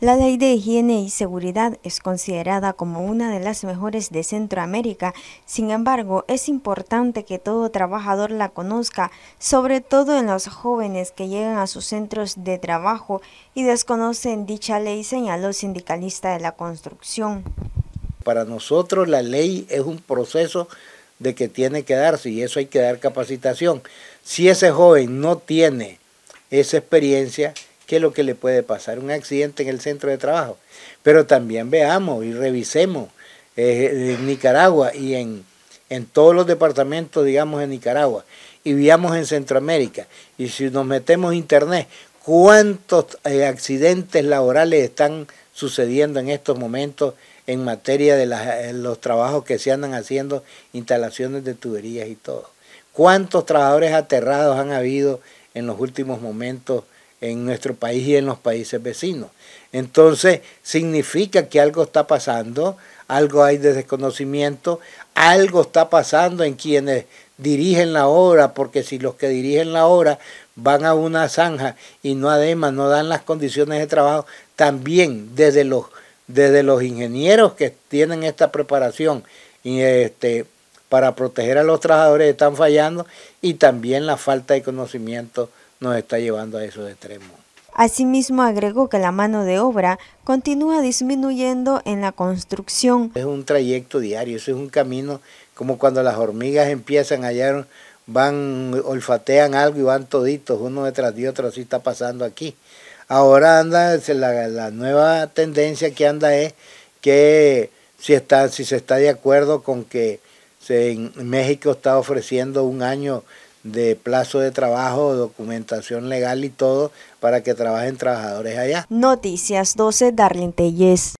La ley de higiene y seguridad es considerada como una de las mejores de Centroamérica, sin embargo es importante que todo trabajador la conozca, sobre todo en los jóvenes que llegan a sus centros de trabajo y desconocen dicha ley, señaló sindicalista de la construcción. Para nosotros la ley es un proceso de que tiene que darse y eso hay que dar capacitación. Si ese joven no tiene esa experiencia, qué es lo que le puede pasar, un accidente en el centro de trabajo. Pero también veamos y revisemos en eh, Nicaragua y en, en todos los departamentos, digamos, en Nicaragua, y veamos en Centroamérica, y si nos metemos internet, cuántos eh, accidentes laborales están sucediendo en estos momentos en materia de eh, los trabajos que se andan haciendo, instalaciones de tuberías y todo. ¿Cuántos trabajadores aterrados han habido en los últimos momentos en nuestro país y en los países vecinos. Entonces, significa que algo está pasando, algo hay de desconocimiento, algo está pasando en quienes dirigen la obra, porque si los que dirigen la obra van a una zanja y no además no dan las condiciones de trabajo, también desde los, desde los ingenieros que tienen esta preparación y este, para proteger a los trabajadores están fallando y también la falta de conocimiento nos está llevando a esos extremos. Asimismo, agregó que la mano de obra continúa disminuyendo en la construcción. Es un trayecto diario, eso es un camino como cuando las hormigas empiezan a hallar, van, olfatean algo y van toditos, uno detrás de otro, así está pasando aquí. Ahora anda, la, nueva tendencia que anda es que si, está, si se está de acuerdo con que México está ofreciendo un año de plazo de trabajo, documentación legal y todo para que trabajen trabajadores allá. Noticias 12, Darlene Telles.